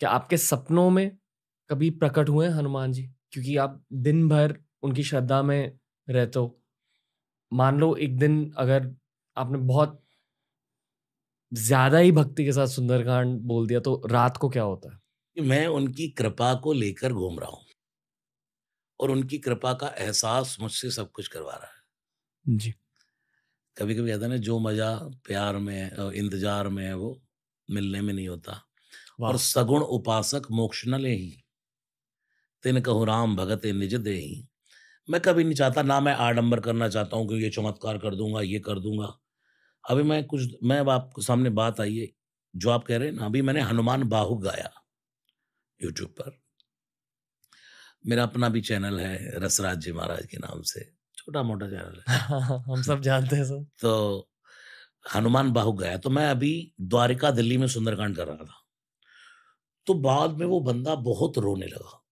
क्या आपके सपनों में कभी प्रकट हुए हैं हनुमान जी क्योंकि आप दिन भर उनकी श्रद्धा में रहते हो मान लो एक दिन अगर आपने बहुत ज्यादा ही भक्ति के साथ सुंदरकांड बोल दिया तो रात को क्या होता है मैं उनकी कृपा को लेकर घूम रहा हूँ और उनकी कृपा का एहसास मुझसे सब कुछ करवा रहा है जी कभी कभी कहते ना जो मजा प्यार में इंतजार में है वो मिलने में नहीं होता और सगुण उपासक मोक्ष न ले ही तिन कहो राम भगत निज दे ही मैं कभी नहीं चाहता ना मैं आडंबर करना चाहता हूँ कि ये चमत्कार कर दूंगा ये कर दूंगा अभी मैं कुछ मैं अब आपके सामने बात आई है जो आप कह रहे हैं ना अभी मैंने हनुमान बाहु गाया यूट्यूब पर मेरा अपना भी चैनल है रसराज जी महाराज के नाम से छोटा मोटा चैनल है हम सब जानते हैं सर तो हनुमान बाहु गया तो मैं अभी द्वारिका दिल्ली में सुंदरकांड कर रहा था तो बाद में वो बंदा बहुत रोने लगा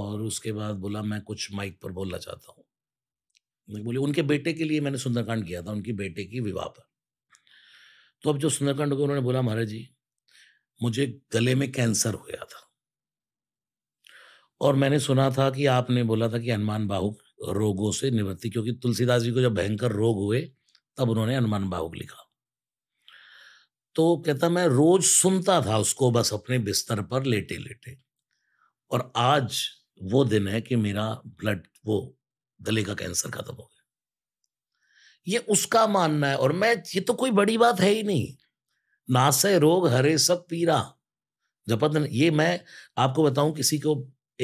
और उसके बाद बोला मैं कुछ माइक पर बोलना चाहता हूँ बोले उनके बेटे के लिए मैंने सुंदरकांड किया था उनकी बेटे की विवाह पर तो अब जो सुंदरकांड हो उन्होंने बोला महाराज जी मुझे गले में कैंसर हो गया था और मैंने सुना था कि आपने बोला था कि हनुमान बाहुक रोगों से निवृत्ति क्योंकि तुलसीदास जी को जब भयंकर रोग हुए तब उन्होंने हनुमान बाहुक लिखा तो कहता मैं रोज सुनता था उसको बस अपने बिस्तर पर लेटे लेटे और आज वो दिन है कि मेरा ब्लड वो गले का कैंसर खत्म हो गया ये उसका मानना है और मैं ये तो कोई बड़ी बात है ही नहीं नासे रोग हरे सब पीरा जपत ये मैं आपको बताऊं किसी को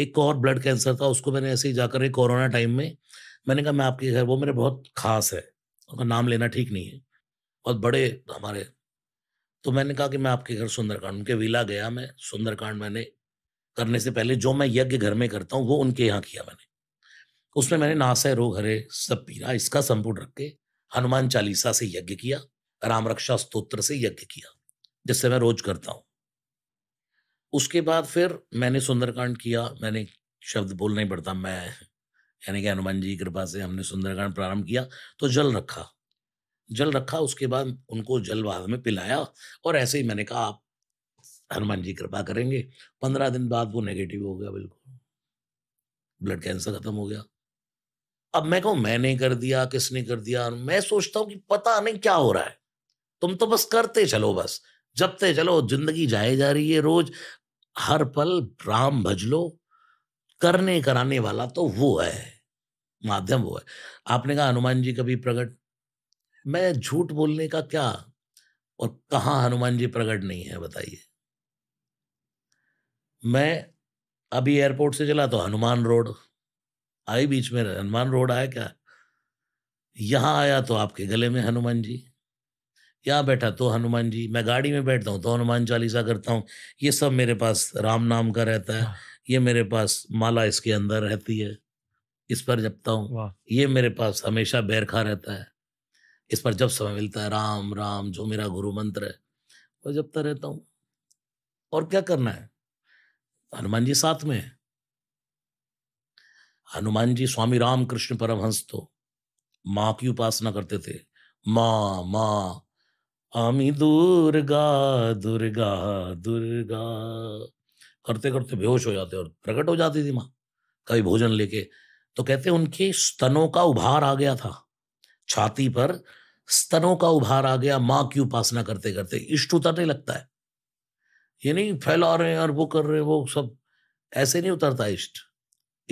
एक और ब्लड कैंसर था उसको मैंने ऐसे ही जाकर एक कोरोना टाइम में मैंने कहा मैं आपके घर वो मेरे बहुत खास है उनका नाम लेना ठीक नहीं है बहुत बड़े हमारे तो मैंने कहा कि मैं आपके घर सुंदरकांड उनके विला गया मैं सुंदरकांड मैंने करने से पहले जो मैं यज्ञ घर में करता हूँ वो उनके यहाँ किया मैंने उसमें मैंने नासय रोग हरे सब पीरा इसका संपूर्ण रख के हनुमान चालीसा से यज्ञ किया राम रक्षा स्त्रोत्र से यज्ञ किया जिससे मैं रोज करता हूँ उसके बाद फिर मैंने सुंदरकांड किया मैंने शब्द बोलना ही पड़ता मैं यानी कि हनुमान जी की कृपा से हमने सुंदरकांड प्रारंभ किया तो जल रखा जल रखा उसके बाद उनको जल बाद में पिलाया और ऐसे ही मैंने कहा आप हनुमान जी कृपा करेंगे पंद्रह दिन बाद वो नेगेटिव हो गया बिल्कुल ब्लड कैंसर खत्म हो गया अब मैं कहूँ मैंने कर दिया किसने कर दिया मैं सोचता हूँ कि पता नहीं क्या हो रहा है तुम तो बस करते चलो बस जबते चलो जिंदगी जाए जा रही है रोज हर पल राम भज लो करने कराने वाला तो वो है माध्यम वो है आपने कहा हनुमान जी कभी प्रकट मैं झूठ बोलने का क्या और कहा हनुमान जी प्रकट नहीं है बताइए मैं अभी एयरपोर्ट से चला तो हनुमान रोड आई बीच में हनुमान रोड आया क्या यहाँ आया तो आपके गले में हनुमान जी यहाँ बैठा तो हनुमान जी मैं गाड़ी में बैठता हूँ तो हनुमान चालीसा करता हूँ ये सब मेरे पास राम नाम का रहता है ये मेरे पास माला इसके अंदर रहती है इस पर जपता हूँ ये मेरे पास हमेशा बैरखा रहता है इस पर जब समय मिलता है राम राम जो मेरा गुरु मंत्र है वो जपता रहता हूँ और क्या करना है हनुमान जी साथ में हनुमान जी स्वामी राम कृष्ण परमहंस तो माँ की उपासना करते थे माँ माँ आमी दुर्गा दुर्गा दुर्गा करते करते बेहोश हो जाते और प्रकट हो जाती थी माँ कभी भोजन लेके तो कहते उनके स्तनों का उभार आ गया था छाती पर स्तनों का उभार आ गया माँ की उपासना करते करते इष्ट उतरने लगता है ये नहीं फैला रहे हैं और वो कर रहे हैं वो सब ऐसे नहीं उतरता इष्ट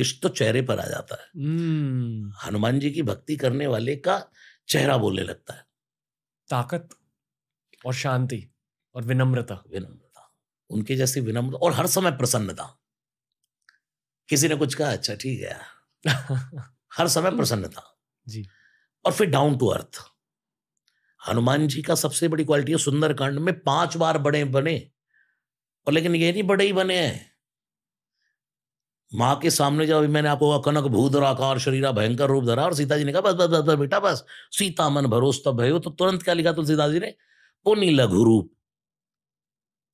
इष्ट तो चेहरे पर आ जाता है हम्म। हनुमान जी की भक्ति करने वाले का चेहरा बोलने लगता है ताकत और शांति और विनम्रता विनम्रता उनके जैसी विनम्रता और हर समय प्रसन्नता किसी ने कुछ कहा अच्छा ठीक है हर समय प्रसन्नता जी और फिर down to earth Hanuman ji का सबसे बड़ी क्वालिटी है सुंदरकांड में पांच बार बड़े बने और लेकिन ये नहीं बड़े ही बने हैं माँ के सामने जब अभी मैंने आपको कनक भूधरा आकार शरीरा भयंकर रूप धरा और सीता जी ने कहा बस बस बस बस बेटा बस सीता मन भरोस तब भयो तो तुरंत क्या लिखा तुलसीदास जी ने पुनि लघु रूप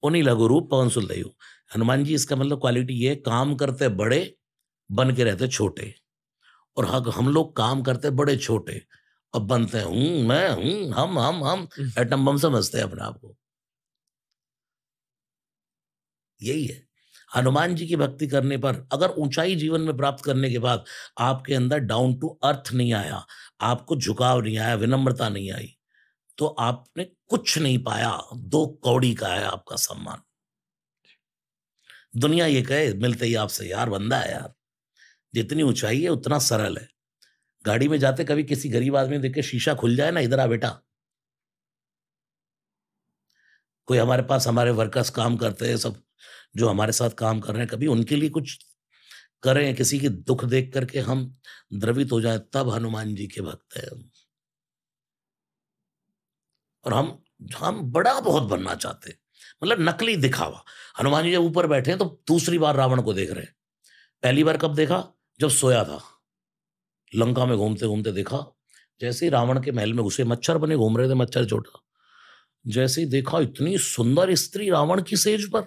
पुनि लघु रूप पवन सुलदयु हनुमान जी इसका मतलब क्वालिटी ये काम करते बड़े बन के रहते छोटे और हक हम लोग काम करते बड़े छोटे अब बनते हैं हूं मैं हूं हम हम हम एटम हम्म। बम समझते हैं अपने आप को यही है हनुमान जी की भक्ति करने पर अगर ऊंचाई जीवन में प्राप्त करने के बाद आपके अंदर डाउन टू अर्थ नहीं आया आपको झुकाव नहीं आया विनम्रता नहीं आई तो आपने कुछ नहीं पाया दो कौड़ी का है आपका सम्मान दुनिया ये कहे मिलते ही आपसे यार बंदा है यार जितनी ऊंचाई है उतना सरल है गाड़ी में जाते कभी किसी गरीब आदमी देख के शीशा खुल जाए ना इधर आ बेटा कोई हमारे पास हमारे वर्कर्स काम करते हैं सब जो हमारे साथ काम कर रहे हैं कभी उनके लिए कुछ करें किसी की दुख देख करके हम द्रवित हो जाए तब हनुमान जी के भक्त हैं और हम हम बड़ा बहुत बनना चाहते मतलब नकली दिखावा हनुमान जी जब ऊपर बैठे हैं तो दूसरी बार रावण को देख रहे हैं पहली बार कब देखा जब सोया था लंका में घूमते घूमते देखा जैसे ही रावण के महल में घुसे मच्छर बने घूम रहे थे मच्छर छोटा जैसे ही देखा इतनी सुंदर स्त्री रावण की सेज पर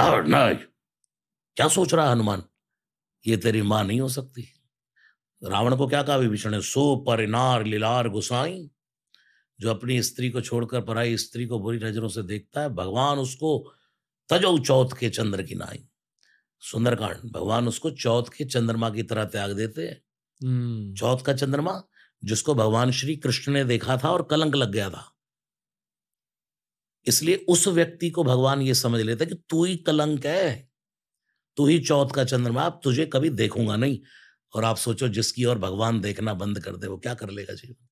क्या सोच रहा है हनुमान ये तेरी मां नहीं हो सकती रावण को क्या कहा विभीषण ने सो परिनार लीलार गुसाई जो अपनी स्त्री को छोड़कर पराई स्त्री को बुरी नजरों से देखता है भगवान उसको तजो चौथ के चंद्र की नाई सुंदरकांड भगवान उसको चौथ के चंद्रमा की तरह त्याग देते हैं हम्म। चौथ का चंद्रमा जिसको भगवान श्री कृष्ण ने देखा था और कलंक लग गया था इसलिए उस व्यक्ति को भगवान ये समझ लेता कि तू ही कलंक है तू ही चौथ का चंद्रमा अब तुझे कभी देखूंगा नहीं और आप सोचो जिसकी और भगवान देखना बंद कर दे वो क्या कर लेगा जीवन